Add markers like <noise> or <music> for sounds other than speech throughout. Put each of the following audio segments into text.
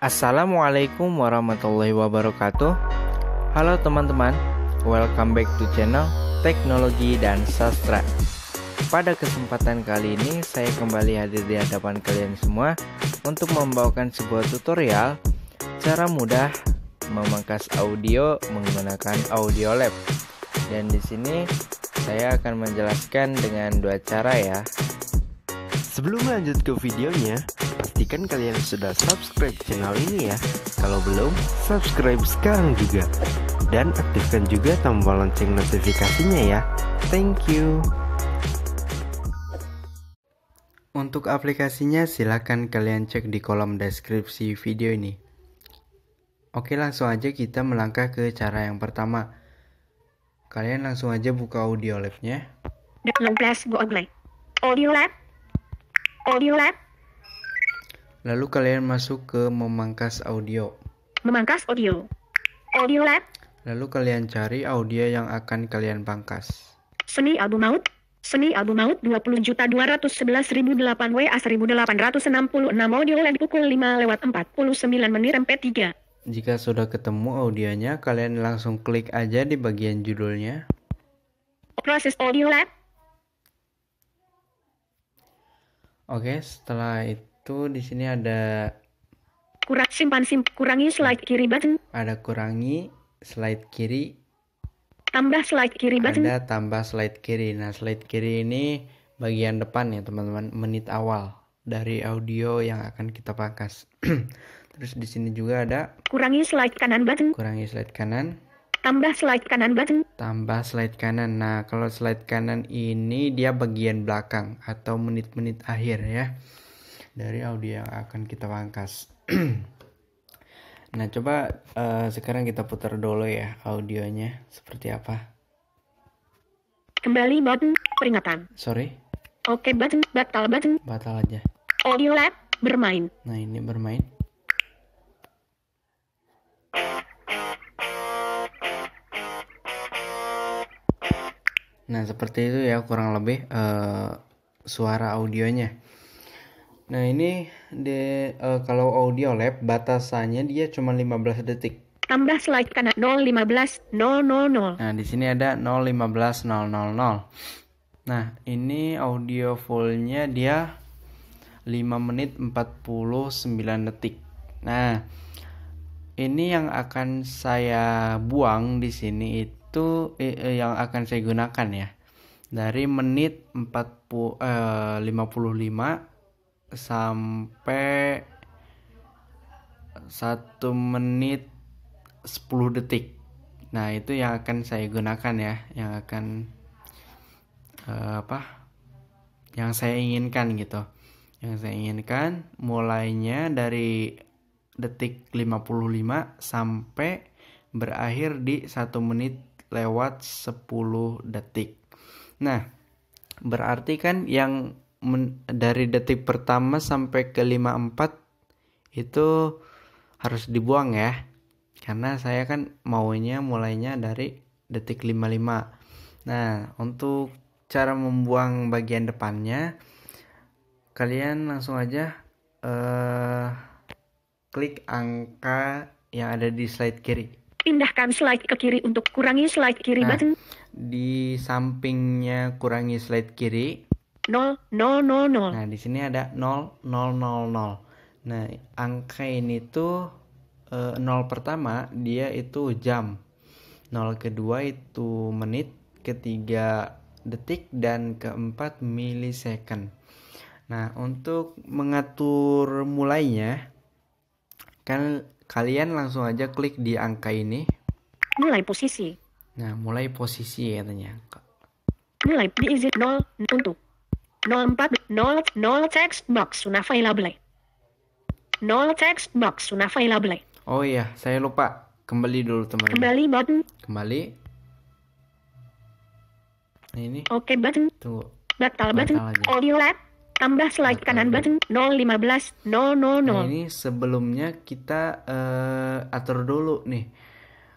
Assalamualaikum warahmatullahi wabarakatuh Halo teman-teman Welcome back to channel Teknologi dan Sastra Pada kesempatan kali ini Saya kembali hadir di hadapan kalian semua Untuk membawakan sebuah tutorial Cara mudah Memangkas audio Menggunakan Audio Lab Dan di sini saya akan menjelaskan dengan dua cara ya Sebelum lanjut ke videonya, pastikan kalian sudah subscribe channel ini ya. Kalau belum, subscribe sekarang juga. Dan aktifkan juga tombol lonceng notifikasinya ya. Thank you. Untuk aplikasinya silahkan kalian cek di kolom deskripsi video ini. Oke langsung aja kita melangkah ke cara yang pertama. Kalian langsung aja buka audio labnya. Audio Lab Audio Lab. Lalu kalian masuk ke memangkas audio. Memangkas audio. Audio Lab. Lalu kalian cari audio yang akan kalian pangkas. Seni album maut. Seni album maut 20 juta 211.008 WA 1866 audio lab pukul 5 lewat 49 menit MP3. Jika sudah ketemu audionya, kalian langsung klik aja di bagian judulnya. Proses audio lab. Oke, setelah itu di sini ada kurang simpan sim kurangi slide kiri button. Ada kurangi slide kiri. Tambah slide kiri button. Ada tambah slide kiri. Nah, slide kiri ini bagian depan ya, teman-teman, menit awal dari audio yang akan kita pakas. <clears throat> Terus di sini juga ada kurangi slide kanan button. Kurangi slide kanan tambah slide kanan button Tambah slide kanan. Nah, kalau slide kanan ini dia bagian belakang atau menit-menit akhir ya dari audio yang akan kita pangkas. <clears throat> nah, coba uh, sekarang kita putar dulu ya audionya seperti apa. Kembali button peringatan. Sorry. Oke, okay, button batal button. Batal aja. Audio lab bermain. Nah, ini bermain. Nah seperti itu ya kurang lebih uh, suara audionya. Nah ini de uh, kalau audio lab batasannya dia cuma 15 detik. Tambah slide kanan 0 0. Nah di sini ada 0 0. Nah ini audio fullnya dia 5 menit 49 detik. Nah ini yang akan saya buang di sini itu waktu eh, eh, yang akan saya gunakan ya dari menit 40 eh, 55 sampai 1 menit 10 detik. Nah, itu yang akan saya gunakan ya, yang akan eh, apa? Yang saya inginkan gitu. Yang saya inginkan mulainya dari detik 55 sampai berakhir di 1 menit lewat 10 detik. Nah, berarti kan yang dari detik pertama sampai ke 54 itu harus dibuang ya. Karena saya kan maunya mulainya dari detik 55. Nah, untuk cara membuang bagian depannya kalian langsung aja eh uh, klik angka yang ada di slide kiri pindahkan slide ke kiri untuk kurangi slide kiri nah, button. Di sampingnya kurangi slide kiri. 0 0 0 0. Nah, di sini ada 0 0 0 0. Nah, angka ini tuh e, eh, 0 pertama dia itu jam. 0 kedua itu menit, ketiga detik dan keempat milisecond. Nah, untuk mengatur mulainya kan Kalian langsung aja klik di angka ini. Mulai posisi. Nah, mulai posisi ya tanya. Mulai di diizin 0 untuk 04 0 0 text box available. 0 text box available. Oh iya, saya lupa. Kembali dulu teman. Kembali button. Kembali. Nah, ini. Oke, okay, button. Tunggu. Batal, Batal button. Aja. Audio lab tambah slide kanan button 015 000. Nah, ini sebelumnya kita uh, atur dulu nih.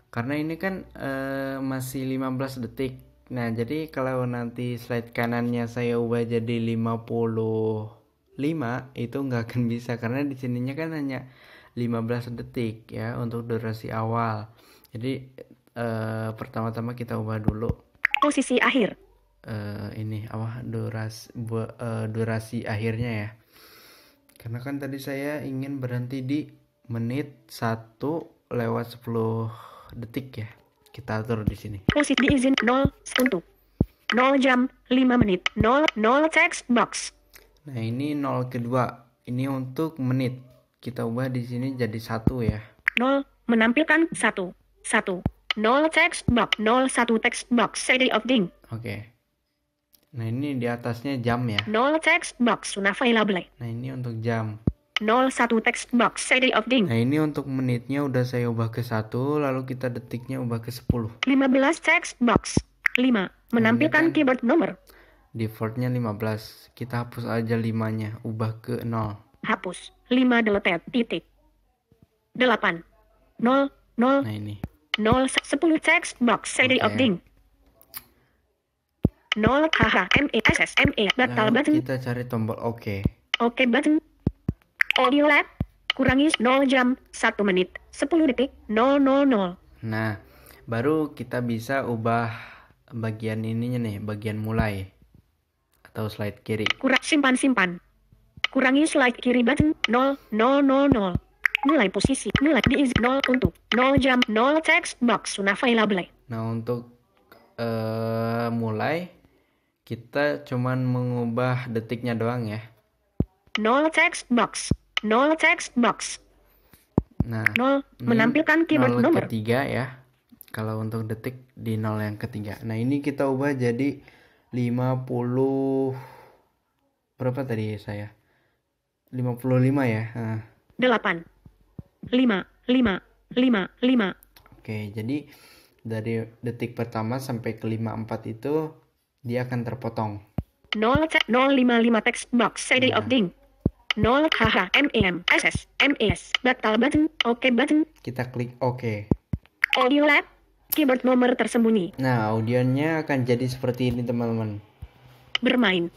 Karena ini kan uh, masih 15 detik. Nah, jadi kalau nanti slide kanannya saya ubah jadi 55 itu nggak akan bisa karena di sininya kan hanya 15 detik ya untuk durasi awal. Jadi uh, pertama-tama kita ubah dulu posisi akhir uh, ini apa durasi bu, uh, durasi akhirnya ya karena kan tadi saya ingin berhenti di menit 1 lewat 10 detik ya kita atur di sini Posisi diizin 0 untuk 0 jam 5 menit 0 0 text box nah ini 0 kedua ini untuk menit kita ubah di sini jadi satu ya 0 menampilkan 1 1 0 text box 0 1 text box CD of ding oke okay. Nah ini di atasnya jam ya. 0 text box unavailable. Nah ini untuk jam. satu text box CD of ding. Nah ini untuk menitnya udah saya ubah ke satu lalu kita detiknya ubah ke sepuluh lima belas text box. lima Menampilkan nah, keyboard nomor. Defaultnya belas Kita hapus aja limanya ubah ke nol Hapus. 5 deleted titik. delapan nol nol Nah ini. 0 10 text box CD okay. of ding. 0 H H M E S S M E batal nah, Lalu button. Kita cari tombol oke. Okay. Oke okay button. Audio lab kurangi 0 jam 1 menit 10 detik 0 0 0 Nah, baru kita bisa ubah bagian ininya nih, bagian mulai atau slide kiri. Kurang simpan simpan. Kurangi slide kiri button 0 0 0 0. Mulai posisi, mulai diiz 0 untuk 0 jam 0 text box sudah available. Nah, untuk uh, mulai kita cuman mengubah detiknya doang ya. Nol text box. Nol text box. Nah, nol menampilkan keyboard nol nomor. ketiga ya. Kalau untuk detik di nol yang ketiga. Nah, ini kita ubah jadi 50 berapa tadi saya? 55 ya. Nah. 8 5 5 5 5. Oke, jadi dari detik pertama sampai ke 54 itu dia akan terpotong. 0 055 text box CD yeah. of ding. 0 haha mem ss mes batal button oke button. Kita klik oke. Audio lab keyboard nomor tersembunyi. Nah, audionya akan jadi seperti ini teman-teman. Bermain.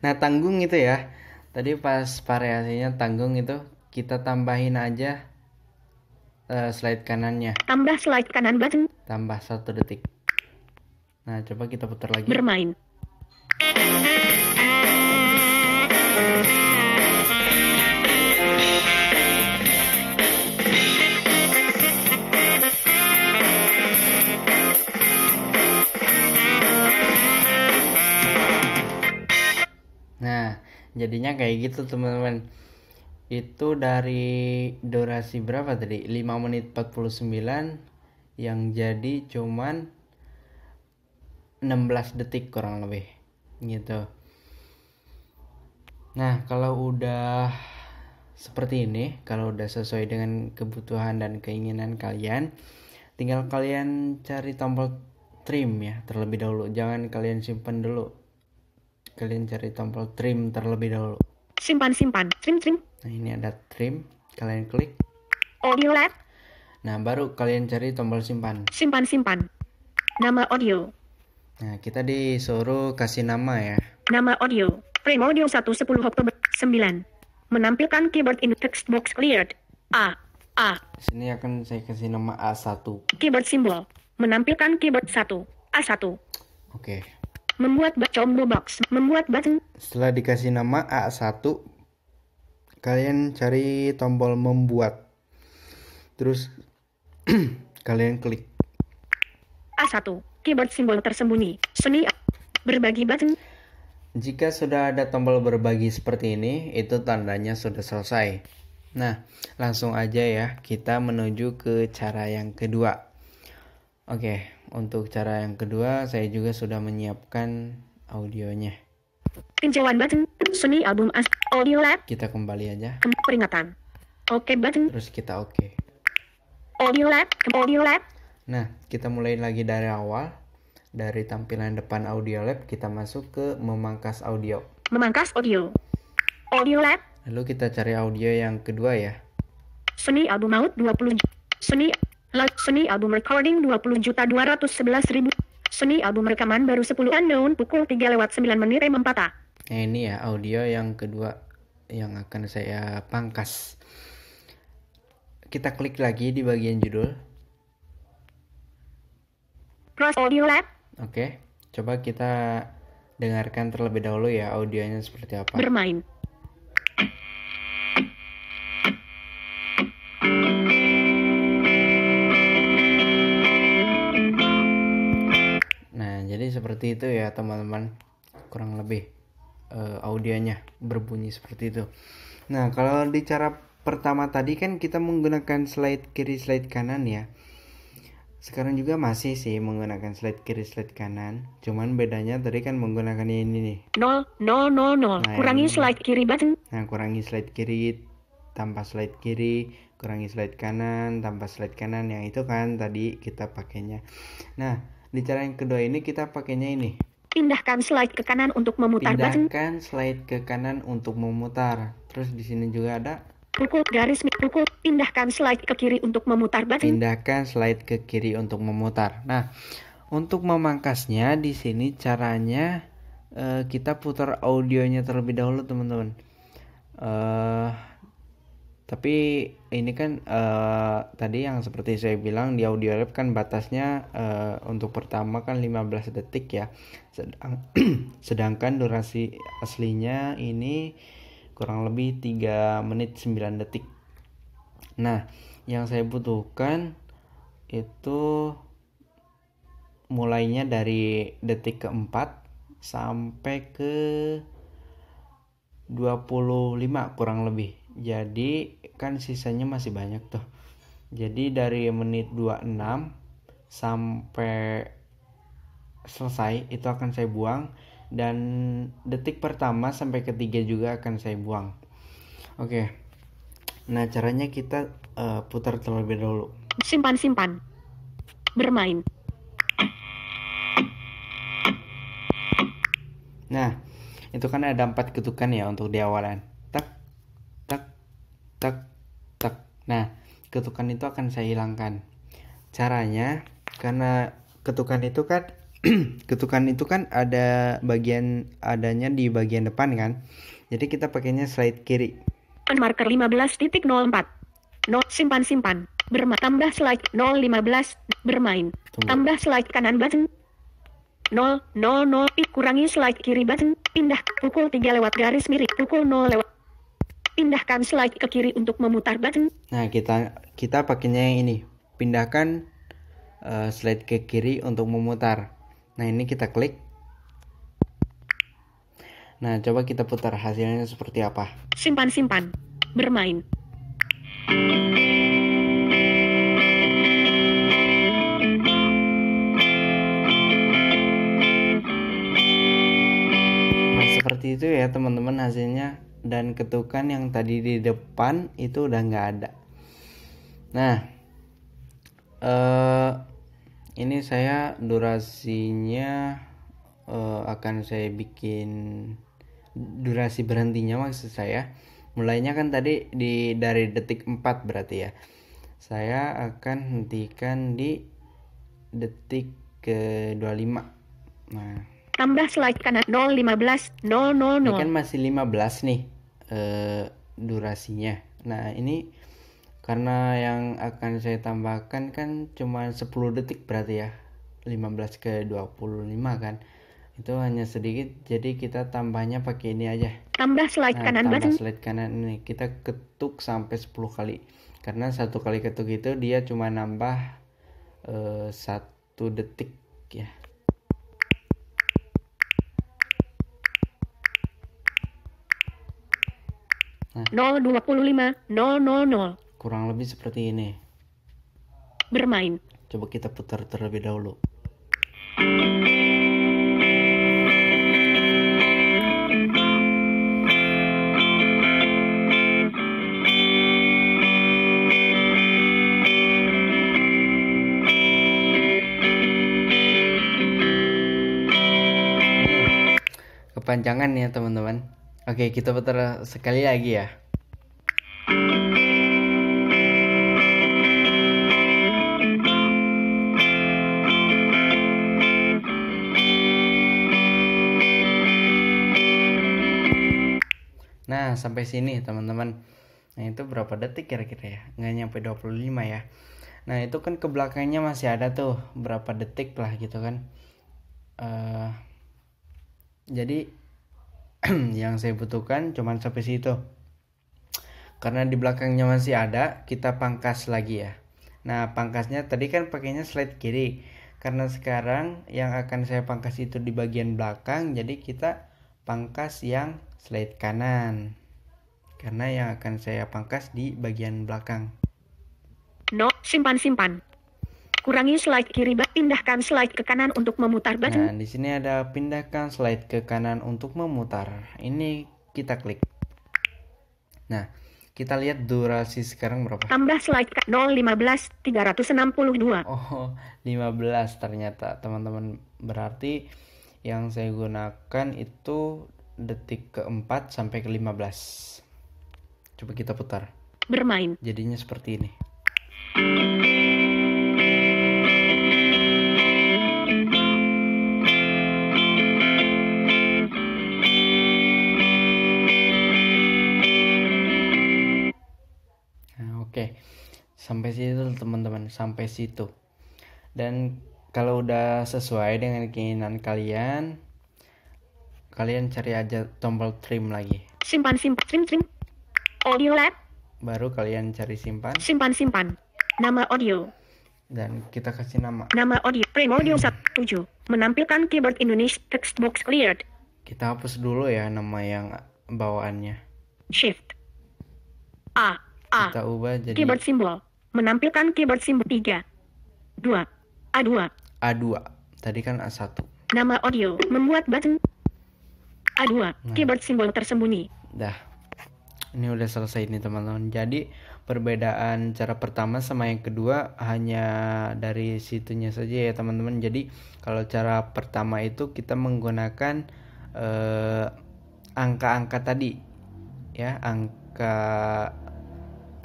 Nah tanggung itu ya. Tadi pas variasinya tanggung itu kita tambahin aja uh, slide kanannya. Tambah slide kanan button. Tambah satu detik. Nah coba kita putar lagi. Bermain. jadinya kayak gitu teman-teman itu dari durasi berapa tadi 5 menit 49 yang jadi cuman 16 detik kurang lebih gitu nah kalau udah seperti ini kalau udah sesuai dengan kebutuhan dan keinginan kalian tinggal kalian cari tombol trim ya terlebih dahulu jangan kalian simpan dulu kalian cari tombol trim terlebih dahulu. Simpan simpan, trim trim. Nah, ini ada trim, kalian klik. Audio lab. Nah, baru kalian cari tombol simpan. Simpan simpan. Nama audio. Nah, kita disuruh kasih nama ya. Nama audio. Frame audio 110 Oktober 9. Menampilkan keyboard in text box cleared. A. A. Sini akan saya kasih nama A1. Keyboard simbol. Menampilkan keyboard 1. A1. Oke. Okay membuat combo box, membuat button. Setelah dikasih nama A1, kalian cari tombol membuat. Terus <clears throat> kalian klik. A1, keyboard simbol tersembunyi, seni berbagi button. Jika sudah ada tombol berbagi seperti ini, itu tandanya sudah selesai. Nah, langsung aja ya, kita menuju ke cara yang kedua. Oke, untuk cara yang kedua saya juga sudah menyiapkan audionya. Tinjauan button, seni album as audio lab. Kita kembali aja. Peringatan. Oke okay button. Terus kita oke. Okay. Audio lab, audio lab. Nah, kita mulai lagi dari awal. Dari tampilan depan audio lab kita masuk ke memangkas audio. Memangkas audio. Audio lab. Lalu kita cari audio yang kedua ya. Seni album maut 20. Seni Live seni album recording 20 juta 211 ribu. Seni album rekaman baru 10 unknown pukul 3 lewat 9 menit M4 A. Nah, ini ya audio yang kedua yang akan saya pangkas. Kita klik lagi di bagian judul. Cross Audio Lab. Oke, coba kita dengarkan terlebih dahulu ya audionya seperti apa. Bermain. seperti itu ya teman-teman kurang lebih uh, audionya berbunyi seperti itu nah kalau di cara pertama tadi kan kita menggunakan slide kiri slide kanan ya sekarang juga masih sih menggunakan slide kiri slide kanan cuman bedanya tadi kan menggunakan ini nih 0 0 0 0 kurangi slide kiri button nah kurangi slide kiri tanpa slide kiri kurangi slide kanan tanpa slide kanan yang itu kan tadi kita pakainya nah di cara yang kedua ini kita pakainya ini. Pindahkan slide ke kanan untuk memutar Pindahkan slide ke kanan untuk memutar. Terus di sini juga ada pukul garis pukul pindahkan slide ke kiri untuk memutar button. Pindahkan slide ke kiri untuk memutar. Nah, untuk memangkasnya di sini caranya uh, kita putar audionya terlebih dahulu teman-teman. Uh, tapi ini kan uh, tadi yang seperti saya bilang di audio lab kan batasnya uh, untuk pertama kan 15 detik ya Sedang, <clears throat> sedangkan durasi aslinya ini kurang lebih 3 menit 9 detik nah yang saya butuhkan itu mulainya dari detik keempat sampai ke 25 kurang lebih jadi kan sisanya masih banyak tuh jadi dari menit 26 sampai selesai itu akan saya buang dan detik pertama sampai ketiga juga akan saya buang oke nah caranya kita uh, putar terlebih dahulu simpan simpan bermain nah itu kan ada empat ketukan ya untuk di awalan tek tek. nah ketukan itu akan saya hilangkan caranya karena ketukan itu kan <clears throat> ketukan itu kan ada bagian adanya di bagian depan kan. Jadi kita pakainya slide kiri. Marker 15.04. Nol simpan simpan. Berma tambah slide 015 bermain. Tunggu. Tambah slide kanan button. 000 kurangi slide kiri button pindah pukul 3 lewat garis miring pukul 0 lewat pindahkan slide ke kiri untuk memutar button. Nah, kita kita pakainya yang ini. Pindahkan uh, slide ke kiri untuk memutar. Nah, ini kita klik. Nah, coba kita putar hasilnya seperti apa. Simpan-simpan. Bermain. Nah, seperti itu ya teman-teman hasilnya dan ketukan yang tadi di depan itu udah nggak ada. Nah, eh, ini saya durasinya eh, akan saya bikin durasi berhentinya maksud saya. Mulainya kan tadi di dari detik 4 berarti ya. Saya akan hentikan di detik ke 25. Nah, tambah slide kanan 0 15 0 0 0 ini kan masih 15 nih eh, durasinya nah ini karena yang akan saya tambahkan kan cuma 10 detik berarti ya 15 ke 25 kan itu hanya sedikit jadi kita tambahnya pakai ini aja tambah slide nah, kanan tambah button. slide kanan ini kita ketuk sampai 10 kali karena satu kali ketuk itu dia cuma nambah eh, satu detik ya Nah. nol nol Kurang lebih seperti ini. Bermain. Coba kita putar terlebih dahulu. kepanjangan ya teman-teman Oke, kita putar sekali lagi ya. Nah, sampai sini teman-teman. Nah, itu berapa detik kira-kira ya? Nggak nyampe 25 ya. Nah, itu kan ke belakangnya masih ada tuh berapa detik lah gitu kan. Uh, jadi <clears throat> yang saya butuhkan cuman sampai situ karena di belakangnya masih ada kita pangkas lagi ya nah pangkasnya tadi kan pakainya slide kiri karena sekarang yang akan saya pangkas itu di bagian belakang jadi kita pangkas yang slide kanan karena yang akan saya pangkas di bagian belakang no simpan simpan Kurangi slide kiri, pindahkan slide ke kanan untuk memutar button. Nah, di sini ada pindahkan slide ke kanan untuk memutar. Ini kita klik. Nah, kita lihat durasi sekarang berapa? Tambah slide 015 362. Oh, 15 ternyata teman-teman. Berarti yang saya gunakan itu detik ke ke-4 sampai ke 15. Coba kita putar. Bermain. Jadinya seperti ini. sampai situ teman-teman sampai situ dan kalau udah sesuai dengan keinginan kalian kalian cari aja tombol trim lagi simpan simpan trim trim audio lab baru kalian cari simpan simpan simpan nama audio dan kita kasih nama nama audio print audio sub 7 menampilkan keyboard Indonesia text box cleared kita hapus dulu ya nama yang bawaannya shift a a kita ubah jadi keyboard simbol Menampilkan keyboard simbol 3. 2. A2. A2. Tadi kan A1. Nama audio. Membuat button. A2. Nah. Keyboard simbol tersembunyi. Dah. Ini udah selesai nih teman-teman. Jadi perbedaan cara pertama sama yang kedua hanya dari situnya saja ya teman-teman. Jadi kalau cara pertama itu kita menggunakan angka eh, angka-angka tadi ya angka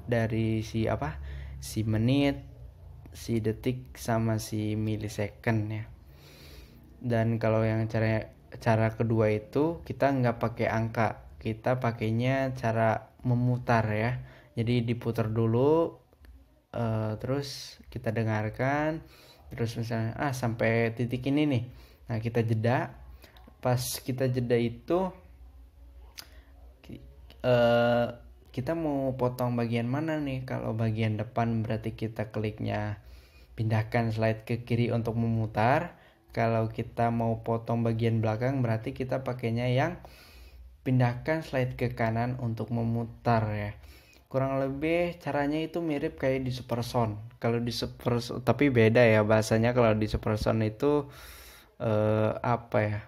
dari si apa si menit, si detik sama si milisecond ya. Dan kalau yang cara cara kedua itu kita nggak pakai angka, kita pakainya cara memutar ya. Jadi diputar dulu, uh, terus kita dengarkan, terus misalnya ah sampai titik ini nih. Nah kita jeda, pas kita jeda itu uh, kita mau potong bagian mana nih kalau bagian depan berarti kita kliknya pindahkan slide ke kiri untuk memutar kalau kita mau potong bagian belakang berarti kita pakainya yang pindahkan slide ke kanan untuk memutar ya kurang lebih caranya itu mirip kayak di super sound kalau di super tapi beda ya bahasanya kalau di super sound itu eh, apa ya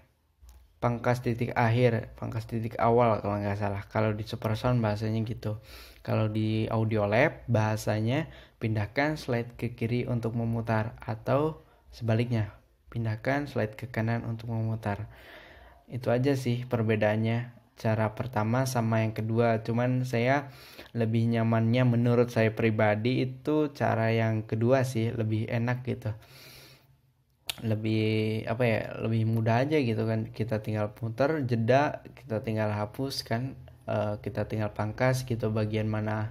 pangkas titik akhir, pangkas titik awal kalau nggak salah. Kalau di Supersound bahasanya gitu. Kalau di Audio Lab bahasanya pindahkan slide ke kiri untuk memutar atau sebaliknya pindahkan slide ke kanan untuk memutar. Itu aja sih perbedaannya cara pertama sama yang kedua. Cuman saya lebih nyamannya menurut saya pribadi itu cara yang kedua sih lebih enak gitu lebih apa ya lebih mudah aja gitu kan kita tinggal putar jeda kita tinggal hapus kan uh, kita tinggal pangkas gitu bagian mana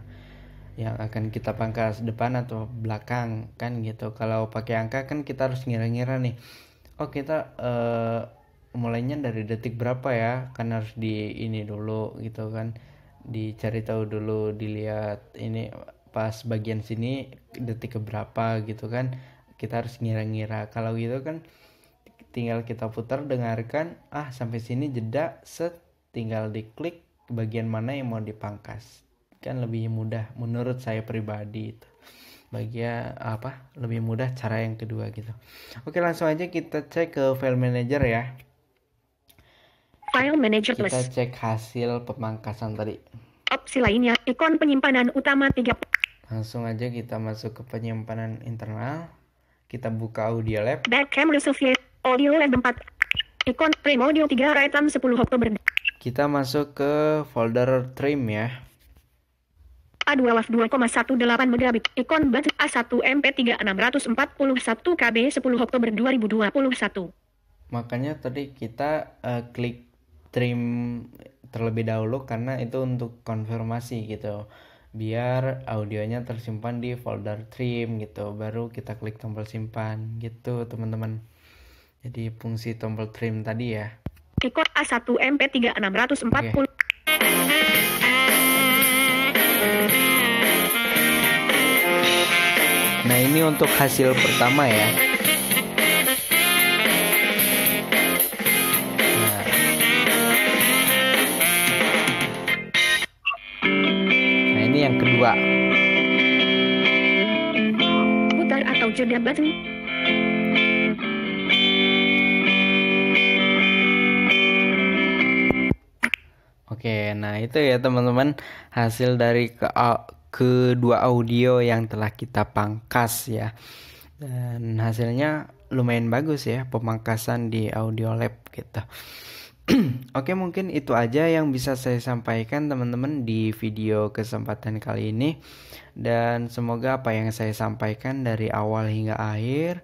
yang akan kita pangkas depan atau belakang kan gitu kalau pakai angka kan kita harus ngira-ngira nih oh kita uh, mulainya dari detik berapa ya kan harus di ini dulu gitu kan dicari tahu dulu dilihat ini pas bagian sini detik ke berapa gitu kan kita harus ngira-ngira kalau gitu kan tinggal kita putar dengarkan ah sampai sini jeda set tinggal diklik bagian mana yang mau dipangkas kan lebih mudah menurut saya pribadi itu bagian ya, apa lebih mudah cara yang kedua gitu oke langsung aja kita cek ke file manager ya file manager kita cek hasil pemangkasan tadi opsi lainnya ikon penyimpanan utama tiga langsung aja kita masuk ke penyimpanan internal kita buka Audio Lab. Backcam Lucifer. Audio Lab 4. Ikon Trim Audio 3 Raitam 10 Oktober. Kita masuk ke folder Trim ya. A2 WAV 2,18 megabit ikon bat A1 MP3 641 KB 10 Oktober 2021. Makanya tadi kita uh, klik trim terlebih dahulu karena itu untuk konfirmasi gitu biar audionya tersimpan di folder trim gitu baru kita klik tombol simpan gitu teman-teman jadi fungsi tombol trim tadi ya record A1 MP3 640 okay. nah ini untuk hasil pertama ya kedua. Putar atau jeda batu. Oke, nah itu ya teman-teman hasil dari ke kedua audio yang telah kita pangkas ya. Dan hasilnya lumayan bagus ya pemangkasan di audio lab gitu. <clears throat> Oke, mungkin itu aja yang bisa saya sampaikan teman-teman di video kesempatan kali ini. Dan semoga apa yang saya sampaikan dari awal hingga akhir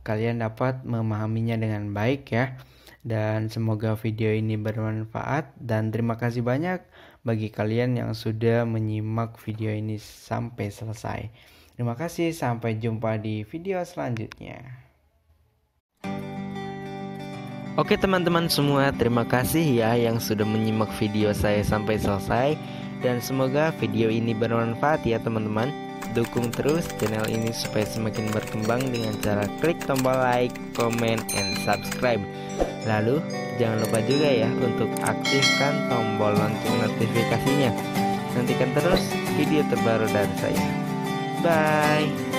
kalian dapat memahaminya dengan baik ya. Dan semoga video ini bermanfaat dan terima kasih banyak bagi kalian yang sudah menyimak video ini sampai selesai. Terima kasih, sampai jumpa di video selanjutnya. Oke teman-teman semua, terima kasih ya yang sudah menyimak video saya sampai selesai dan semoga video ini bermanfaat ya teman-teman. Dukung terus channel ini supaya semakin berkembang dengan cara klik tombol like, comment, and subscribe. Lalu jangan lupa juga ya untuk aktifkan tombol lonceng notifikasinya. Nantikan terus video terbaru dari saya. Bye.